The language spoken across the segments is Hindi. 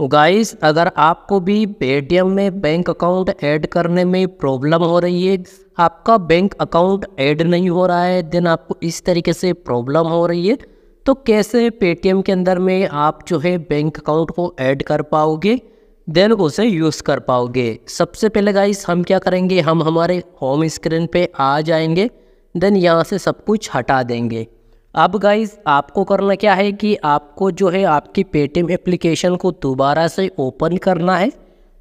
गाइस तो अगर आपको भी पेटीएम में बैंक अकाउंट ऐड करने में प्रॉब्लम हो रही है आपका बैंक अकाउंट ऐड नहीं हो रहा है देन आपको इस तरीके से प्रॉब्लम हो रही है तो कैसे पेटीएम के अंदर में आप जो है बैंक अकाउंट को ऐड कर पाओगे देन उसे यूज़ कर पाओगे सबसे पहले गाइस हम क्या करेंगे हम हमारे होम स्क्रीन पर आ जाएंगे देन यहाँ से सब कुछ हटा देंगे अब गाइज आपको करना क्या है कि आपको जो है आपकी पेटीएम एप्लीकेशन को दोबारा से ओपन करना है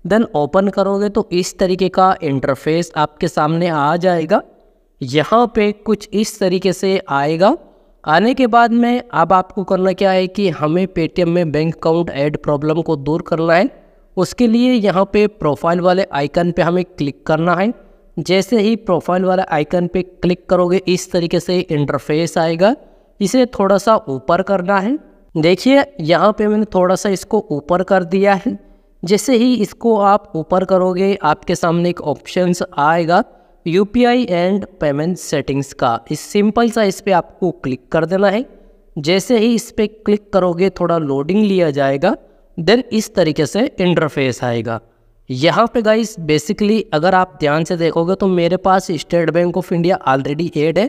देन ओपन करोगे तो इस तरीके का इंटरफेस आपके सामने आ जाएगा यहाँ पे कुछ इस तरीके से आएगा आने के बाद में अब आपको करना क्या है कि हमें पेटीएम में बैंक अकाउंट ऐड प्रॉब्लम को दूर करना है उसके लिए यहाँ पे प्रोफाइल वाले आइकन पे हमें क्लिक करना है जैसे ही प्रोफाइल वाले आइकन पे क्लिक करोगे इस तरीके से इंटरफेस आएगा इसे थोड़ा सा ऊपर करना है देखिए यहाँ पे मैंने थोड़ा सा इसको ऊपर कर दिया है जैसे ही इसको आप ऊपर करोगे आपके सामने एक ऑप्शन आएगा यू एंड पेमेंट सेटिंग्स का इस सिंपल सा इस पर आपको क्लिक कर देना है जैसे ही इस पर क्लिक करोगे थोड़ा लोडिंग लिया जाएगा देन इस तरीके से इंटरफेस आएगा यहाँ पे गाइस बेसिकली अगर आप ध्यान से देखोगे तो मेरे पास State Bank of India already add है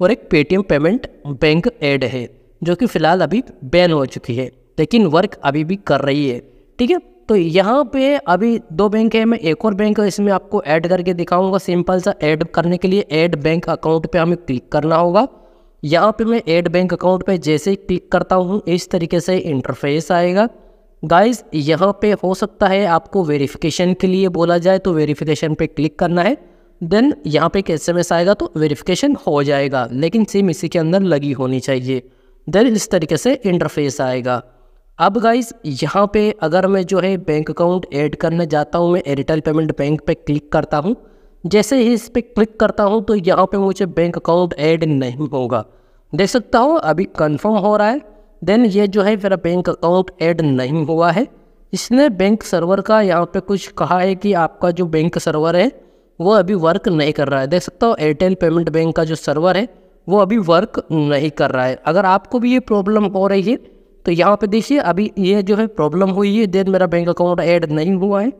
और एक पेटीएम पेमेंट बैंक ऐड है जो कि फ़िलहाल अभी बैन हो चुकी है लेकिन वर्क अभी भी कर रही है ठीक है तो यहाँ पे अभी दो बैंक है मैं एक और बैंक इसमें आपको ऐड करके दिखाऊंगा सिंपल सा ऐड करने के लिए ऐड बैंक अकाउंट पे हमें क्लिक करना होगा यहाँ पे मैं ऐड बैंक अकाउंट पे जैसे ही क्लिक करता हूँ इस तरीके से इंटरफेस आएगा गाइस यहाँ पे हो सकता है आपको वेरिफिकेशन के लिए बोला जाए तो वेरीफिकेशन पर क्लिक करना है देन यहाँ पे एक एस आएगा तो वेरिफिकेशन हो जाएगा लेकिन सिम इसी के अंदर लगी होनी चाहिए देन इस तरीके से इंटरफेस आएगा अब गाइज यहाँ पे अगर मैं जो है बैंक अकाउंट ऐड करने जाता हूँ मैं एयरटेल पेमेंट बैंक पे क्लिक करता हूँ जैसे ही इस पर क्लिक करता हूँ तो यहाँ पे मुझे बैंक अकाउंट ऐड नहीं होगा देख सकता हूँ अभी कन्फर्म हो रहा है देन ये जो है मेरा बैंक अकाउंट ऐड नहीं हुआ है इसने बैंक सर्वर का यहाँ पे कुछ कहा है कि आपका जो बैंक सर्वर है वो अभी वर्क नहीं कर रहा है देख सकते हो एयरटेल पेमेंट बैंक का जो सर्वर है वो अभी वर्क नहीं कर रहा है अगर आपको भी ये प्रॉब्लम हो रही है तो यहाँ पे देखिए अभी ये जो है प्रॉब्लम हुई है देन मेरा बैंक अकाउंट ऐड नहीं हुआ है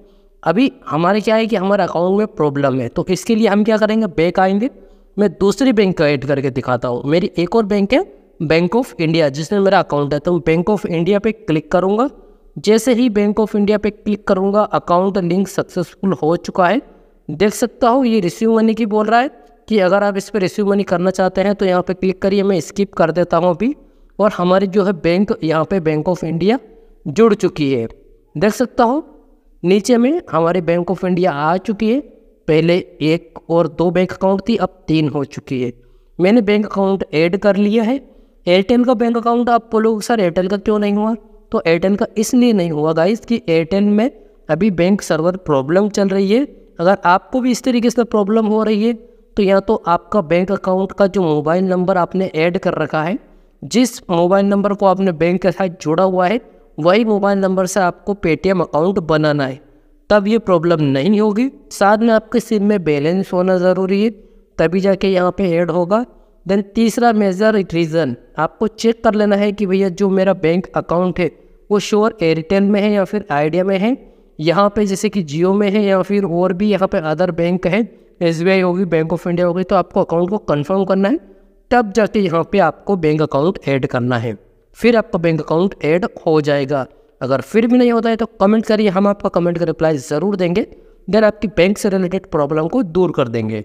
अभी हमारे क्या है कि हमारे अकाउंट में प्रॉब्लम है तो इसके लिए हम क्या करेंगे बैंक आएंगे मैं दूसरी बैंक का ऐड करके दिखाता हूँ मेरी एक और बैंक है बैंक ऑफ इंडिया जिसमें मेरा अकाउंट है तो बैंक ऑफ इंडिया पर क्लिक करूँगा जैसे ही बैंक ऑफ इंडिया पर क्लिक करूँगा अकाउंट लिंक सक्सेसफुल हो चुका है देख सकता हूँ ये रिसीव मनी की बोल रहा है कि अगर आप इस पर रिसीव मनी करना चाहते हैं तो यहाँ पे क्लिक करिए मैं स्किप कर देता हूँ अभी और हमारी जो है बैंक यहाँ पे बैंक ऑफ इंडिया जुड़ चुकी है देख सकता हूँ नीचे में हमारे बैंक ऑफ इंडिया आ चुकी है पहले एक और दो बैंक अकाउंट थी अब तीन हो चुकी है मैंने बैंक अकाउंट ऐड कर लिया है एयरटेल का बैंक अकाउंट आप बोलोगे सर एयरटेल का क्यों नहीं हुआ तो एयरटेल का इसलिए नहीं हुआ गाइस कि एयरटेल में अभी बैंक सर्वर प्रॉब्लम चल रही है अगर आपको भी इस तरीके से प्रॉब्लम हो रही है तो या तो आपका बैंक अकाउंट का जो मोबाइल नंबर आपने ऐड कर रखा है जिस मोबाइल नंबर को आपने बैंक के साथ जोड़ा हुआ है वही मोबाइल नंबर से आपको पेटीएम अकाउंट बनाना है तब ये प्रॉब्लम नहीं होगी साथ में आपके सिम में बैलेंस होना ज़रूरी है तभी जाके यहाँ पे ऐड होगा देन तीसरा मेजर रीज़न आपको चेक कर लेना है कि भैया जो मेरा बैंक अकाउंट है वो श्योर एयरटेल में है या फिर आइडिया में है यहाँ पे जैसे कि जियो में है या फिर और भी यहाँ पे अदर बैंक हैं एस बी होगी बैंक ऑफ इंडिया होगी तो आपको अकाउंट को कन्फर्म करना है तब जाके यहाँ पे आपको बैंक अकाउंट ऐड करना है फिर आपका बैंक अकाउंट ऐड हो जाएगा अगर फिर भी नहीं होता है तो कमेंट करिए हम आपका कमेंट का रिप्लाई ज़रूर देंगे देन आपकी बैंक से रिलेटेड प्रॉब्लम को दूर कर देंगे